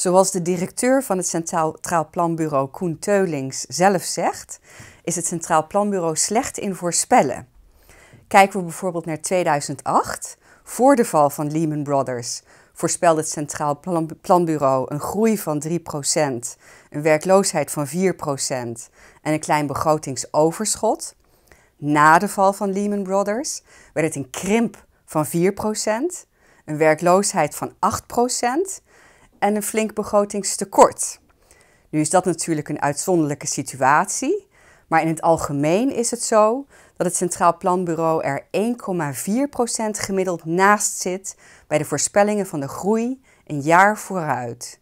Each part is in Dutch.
Zoals de directeur van het Centraal Planbureau Koen Teulings zelf zegt, is het Centraal Planbureau slecht in voorspellen. Kijken we bijvoorbeeld naar 2008, voor de val van Lehman Brothers, voorspelde het Centraal Planbureau een groei van 3%, een werkloosheid van 4% en een klein begrotingsoverschot. Na de val van Lehman Brothers werd het een krimp van 4%, een werkloosheid van 8% en een flink begrotingstekort. Nu is dat natuurlijk een uitzonderlijke situatie, maar in het algemeen is het zo dat het Centraal Planbureau er 1,4% gemiddeld naast zit bij de voorspellingen van de groei een jaar vooruit.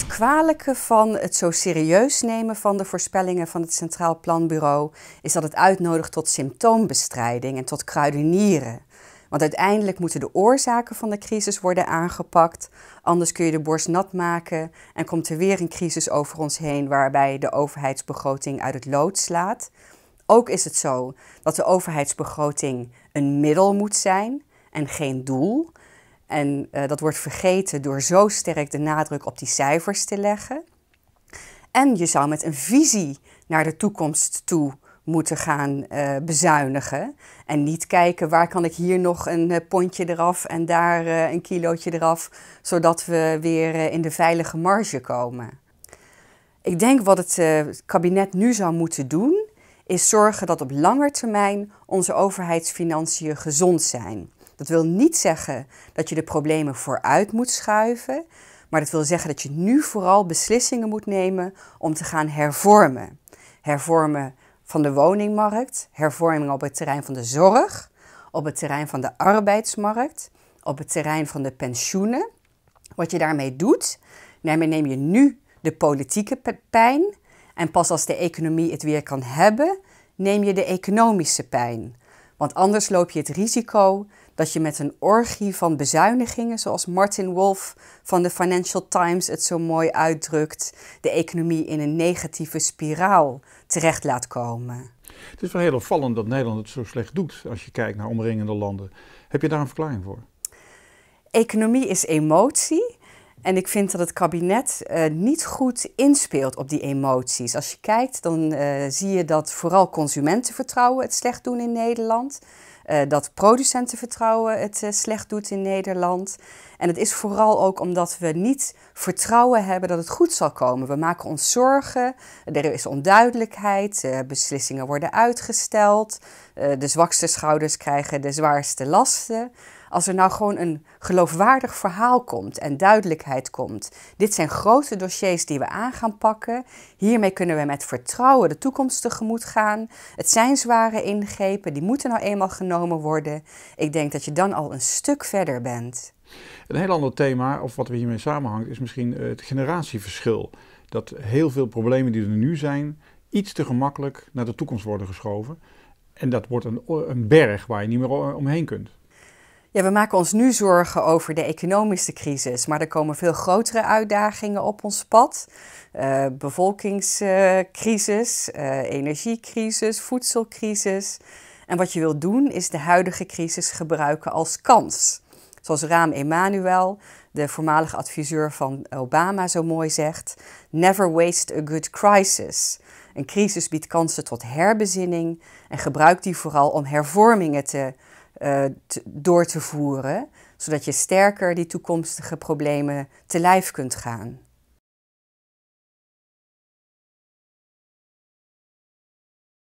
het kwalijke van het zo serieus nemen van de voorspellingen van het Centraal Planbureau is dat het uitnodigt tot symptoombestrijding en tot kruidenieren. Want uiteindelijk moeten de oorzaken van de crisis worden aangepakt, anders kun je de borst nat maken en komt er weer een crisis over ons heen waarbij de overheidsbegroting uit het lood slaat. Ook is het zo dat de overheidsbegroting een middel moet zijn en geen doel. En eh, dat wordt vergeten door zo sterk de nadruk op die cijfers te leggen. En je zou met een visie naar de toekomst toe moeten gaan eh, bezuinigen. En niet kijken waar kan ik hier nog een eh, pondje eraf en daar een kilootje eraf, zodat we weer in de veilige marge komen. Ik denk wat het kabinet nu zou moeten doen, is zorgen dat op lange termijn onze overheidsfinanciën gezond zijn. Dat wil niet zeggen dat je de problemen vooruit moet schuiven, maar dat wil zeggen dat je nu vooral beslissingen moet nemen om te gaan hervormen. Hervormen van de woningmarkt, hervorming op het terrein van de zorg, op het terrein van de arbeidsmarkt, op het terrein van de pensioenen. Wat je daarmee doet, daarmee neem je nu de politieke pijn en pas als de economie het weer kan hebben, neem je de economische pijn. Want anders loop je het risico dat je met een orgie van bezuinigingen, zoals Martin Wolf van de Financial Times het zo mooi uitdrukt, de economie in een negatieve spiraal terecht laat komen. Het is wel heel opvallend dat Nederland het zo slecht doet als je kijkt naar omringende landen. Heb je daar een verklaring voor? Economie is emotie. En ik vind dat het kabinet eh, niet goed inspeelt op die emoties. Als je kijkt, dan eh, zie je dat vooral consumentenvertrouwen het slecht doen in Nederland uh, dat producentenvertrouwen het eh, slecht doet in Nederland. En het is vooral ook omdat we niet vertrouwen hebben dat het goed zal komen. We maken ons zorgen, er is onduidelijkheid, eh, beslissingen worden uitgesteld, de zwakste schouders krijgen de zwaarste lasten. Als er nou gewoon een geloofwaardig verhaal komt en duidelijkheid komt. Dit zijn grote dossiers die we aan gaan pakken. Hiermee kunnen we met vertrouwen de toekomst tegemoet gaan. Het zijn zware ingrepen, die moeten nou eenmaal genomen worden. Ik denk dat je dan al een stuk verder bent. Een heel ander thema, of wat we hiermee samenhangt, is misschien eh, het generatieverschil. Dat heel veel problemen die er nu zijn, iets te gemakkelijk naar de toekomst worden geschoven. En dat wordt een, een berg waar je niet meer omheen kunt. Ja, we maken ons nu zorgen over de economische crisis, maar er komen veel grotere uitdagingen op ons pad. Eh, bevolkingscrisis, eh, energiecrisis, voedselcrisis. En wat je wilt doen is de huidige crisis gebruiken als kans. Zoals Raam Emanuel, de voormalige adviseur van Obama, zo mooi zegt: Never waste a good crisis. Een crisis biedt kansen tot herbezinning en gebruik die vooral om hervormingen te eh, door te voeren, zodat je sterker die toekomstige problemen te lijf kunt gaan.